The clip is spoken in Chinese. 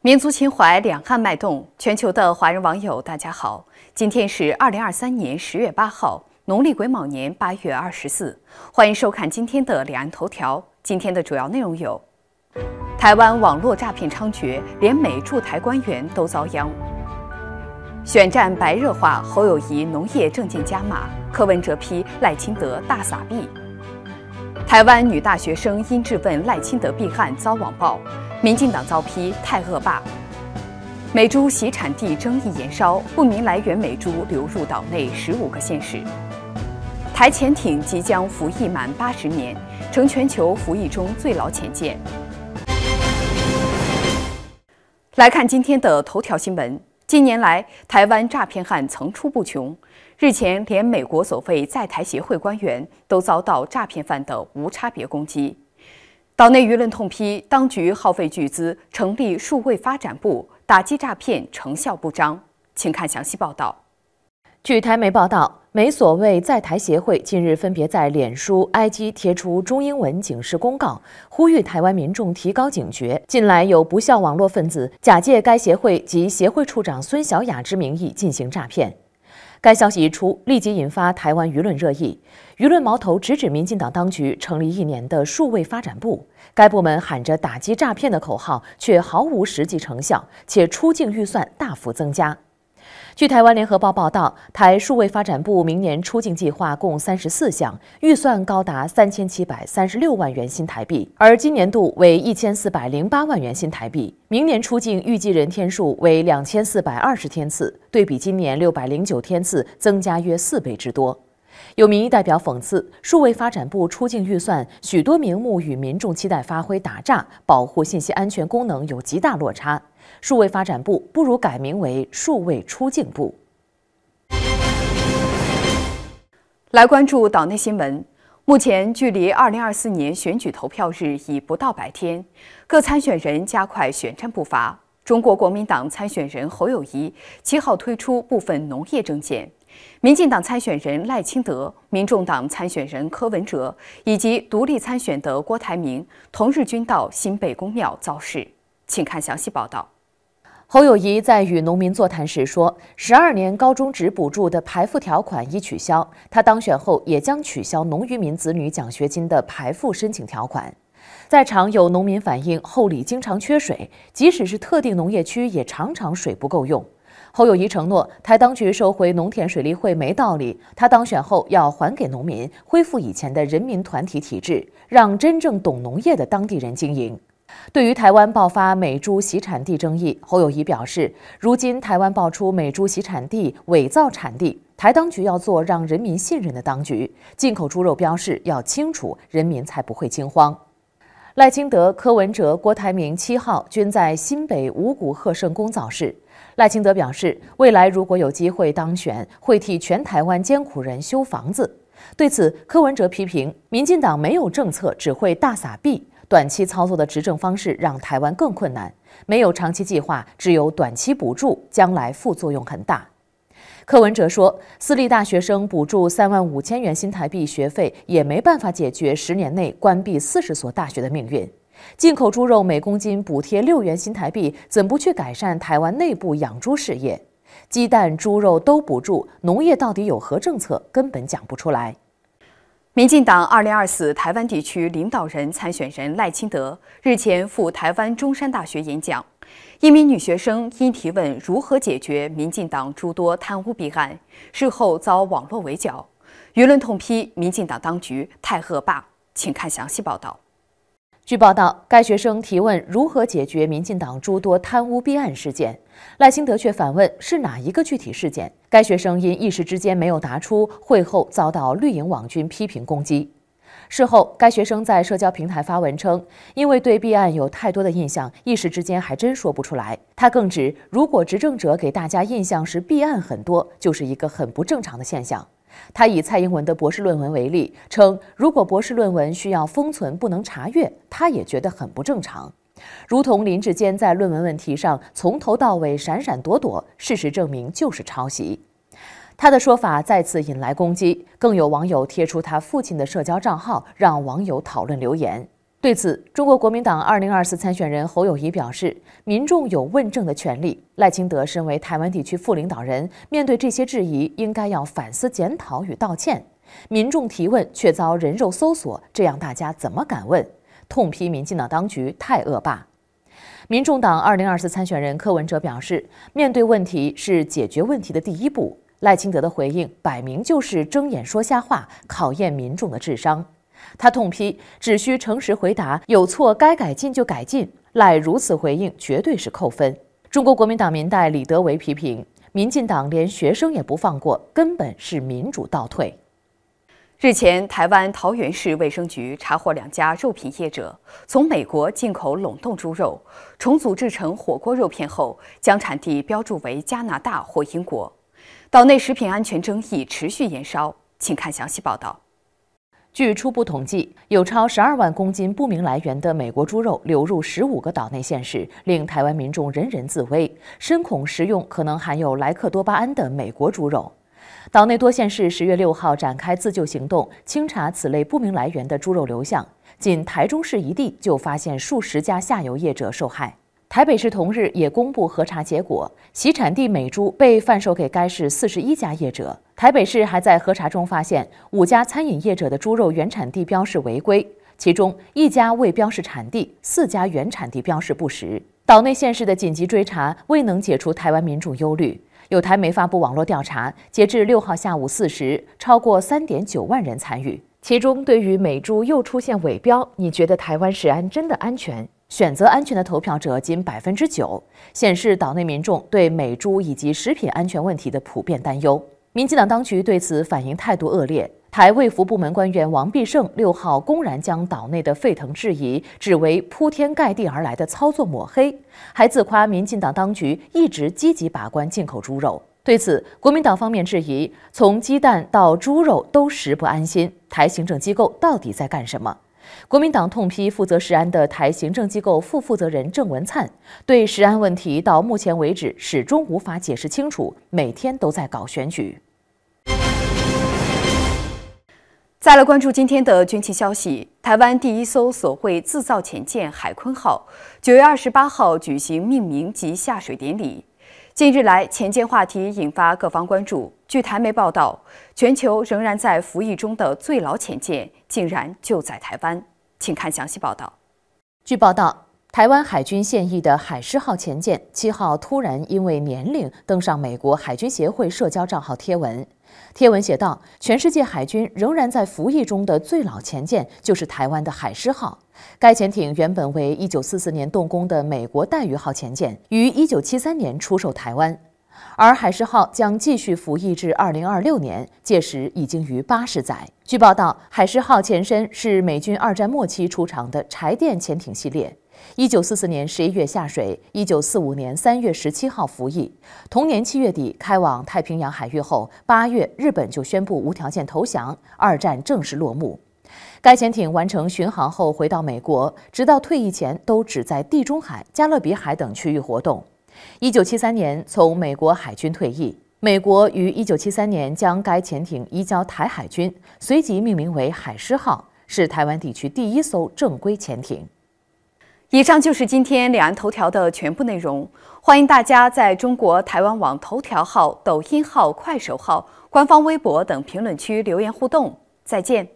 民族情怀，两岸脉动。全球的华人网友，大家好！今天是二零二三年十月八号，农历癸卯年八月二十四。欢迎收看今天的《两岸头条》。今天的主要内容有：台湾网络诈骗猖獗，连美驻台官员都遭殃；选战白热化，侯友谊农业证件加码，柯文哲批赖清德大撒币；台湾女大学生因质问赖清德弊案遭网暴。民进党遭批太恶霸，美猪洗产地争议延烧，不明来源美猪流入岛内十五个县市。台潜艇即将服役满八十年，成全球服役中最老潜舰。来看今天的头条新闻：近年来，台湾诈骗案层出不穷。日前，连美国所谓在台协会官员都遭到诈骗犯的无差别攻击。岛内舆论痛批当局耗费巨资成立数位发展部，打击诈骗成效不彰，请看详细报道。据台媒报道，美所谓在台协会近日分别在脸书、IG 贴出中英文警示公告，呼吁台湾民众提高警觉。近来有不孝网络分子假借该协会及协会处长孙小雅之名义进行诈骗。该消息一出，立即引发台湾舆论热议，舆论矛头直指民进党当局成立一年的数位发展部。该部门喊着打击诈骗的口号，却毫无实际成效，且出境预算大幅增加。据台湾联合报报道，台数位发展部明年出境计划共三十四项，预算高达三千七百三十六万元新台币，而今年度为一千四百零八万元新台币。明年出境预计人天数为两千四百二十天次，对比今年六百零九天次，增加约四倍之多。有民意代表讽刺，数位发展部出境预算许多名目与民众期待发挥打诈、保护信息安全功能有极大落差。数位发展部不如改名为数位出境部。来关注岛内新闻，目前距离2024年选举投票日已不到百天，各参选人加快选战步伐。中国国民党参选人侯友谊7号推出部分农业证件，民进党参选人赖清德、民众党参选人柯文哲以及独立参选的郭台铭同日均到新北公庙造势，请看详细报道。侯友谊在与农民座谈时说：“十二年高中职补助的排付条款已取消，他当选后也将取消农渔民子女奖学金的排付申请条款。”在场有农民反映，后里经常缺水，即使是特定农业区，也常常水不够用。侯友谊承诺，台当局收回农田水利会没道理，他当选后要还给农民，恢复以前的人民团体体制，让真正懂农业的当地人经营。对于台湾爆发美猪洗产地争议，侯友谊表示，如今台湾爆出美猪洗产地、伪造产地，台当局要做让人民信任的当局，进口猪肉标示要清楚，人民才不会惊慌。赖清德、柯文哲、郭台铭七号均在新北五谷贺圣公造势。赖清德表示，未来如果有机会当选，会替全台湾艰苦人修房子。对此，柯文哲批评民进党没有政策，只会大撒币。短期操作的执政方式让台湾更困难，没有长期计划，只有短期补助，将来副作用很大。柯文哲说，私立大学生补助三万五千元新台币学费也没办法解决十年内关闭四十所大学的命运。进口猪肉每公斤补贴六元新台币，怎不去改善台湾内部养猪事业？鸡蛋、猪肉都补助，农业到底有何政策？根本讲不出来。民进党二零二四台湾地区领导人参选人赖清德日前赴台湾中山大学演讲，一名女学生因提问如何解决民进党诸多贪污弊案，事后遭网络围剿，舆论痛批民进党当局太恶霸，请看详细报道。据报道，该学生提问如何解决民进党诸多贪污弊案事件，赖清德却反问是哪一个具体事件。该学生因一时之间没有答出，会后遭到绿营网军批评攻击。事后，该学生在社交平台发文称，因为对弊案有太多的印象，一时之间还真说不出来。他更指，如果执政者给大家印象是弊案很多，就是一个很不正常的现象。他以蔡英文的博士论文为例，称如果博士论文需要封存不能查阅，他也觉得很不正常。如同林志坚在论文问题上从头到尾闪闪躲躲，事实证明就是抄袭。他的说法再次引来攻击，更有网友贴出他父亲的社交账号，让网友讨论留言。对此，中国国民党2024参选人侯友谊表示：“民众有问政的权利，赖清德身为台湾地区副领导人，面对这些质疑，应该要反思、检讨与道歉。民众提问却遭人肉搜索，这样大家怎么敢问？”痛批民进党当局太恶霸，民众党二零二四参选人柯文哲表示，面对问题是解决问题的第一步。赖清德的回应摆明就是睁眼说瞎话，考验民众的智商。他痛批，只需诚实回答，有错该改进就改进。赖如此回应绝对是扣分。中国国民党民代李德维批评，民进党连学生也不放过，根本是民主倒退。日前，台湾桃园市卫生局查获两家肉品业者从美国进口冷冻猪肉，重组制成火锅肉片后，将产地标注为加拿大或英国。岛内食品安全争议持续延烧，请看详细报道。据初步统计，有超十二万公斤不明来源的美国猪肉流入十五个岛内县市，令台湾民众人人自危，深恐食用可能含有莱克多巴胺的美国猪肉。岛内多县市十月六号展开自救行动，清查此类不明来源的猪肉流向。仅台中市一地就发现数十家下游业者受害。台北市同日也公布核查结果，其产地美猪被贩售给该市四十一家业者。台北市还在核查中发现五家餐饮业者的猪肉原产地标示违规，其中一家未标示产地，四家原产地标示不实。岛内县市的紧急追查未能解除台湾民众忧虑。有台媒发布网络调查，截至六号下午四时，超过三点九万人参与。其中，对于美猪又出现伪标，你觉得台湾食安真的安全？选择安全的投票者仅百分之九，显示岛内民众对美猪以及食品安全问题的普遍担忧。民进党当局对此反应态度恶劣。台卫福部门官员王必胜六号公然将岛内的沸腾质疑，指为铺天盖地而来的操作抹黑，还自夸民进党当局一直积极把关进口猪肉。对此，国民党方面质疑，从鸡蛋到猪肉都食不安心，台行政机构到底在干什么？国民党痛批负责食安的台行政机构副负责人郑文灿，对食安问题到目前为止始终无法解释清楚，每天都在搞选举。再来关注今天的军情消息。台湾第一艘所谓自造潜舰“海鲲号”，九月二十八号举行命名及下水典礼。近日来，潜舰话题引发各方关注。据台媒报道，全球仍然在服役中的最老潜舰，竟然就在台湾。请看详细报道。据报道，台湾海军现役的“海狮号”潜舰七号突然因为年龄登上美国海军协会社交账号贴文。贴文写道：“全世界海军仍然在服役中的最老潜舰就是台湾的海狮号。该潜艇原本为1944年动工的美国带鱼号潜舰，于1973年出售台湾，而海狮号将继续服役至2026年，届时已经逾80载。”据报道，海狮号前身是美军二战末期出厂的柴电潜艇系列。一九四四年十一月下水，一九四五年三月十七号服役。同年七月底开往太平洋海域后，八月日本就宣布无条件投降，二战正式落幕。该潜艇完成巡航后回到美国，直到退役前都只在地中海、加勒比海等区域活动。一九七三年从美国海军退役，美国于一九七三年将该潜艇移交台海军，随即命名为“海狮号”，是台湾地区第一艘正规潜艇。以上就是今天两岸头条的全部内容。欢迎大家在中国台湾网头条号、抖音号、快手号、官方微博等评论区留言互动。再见。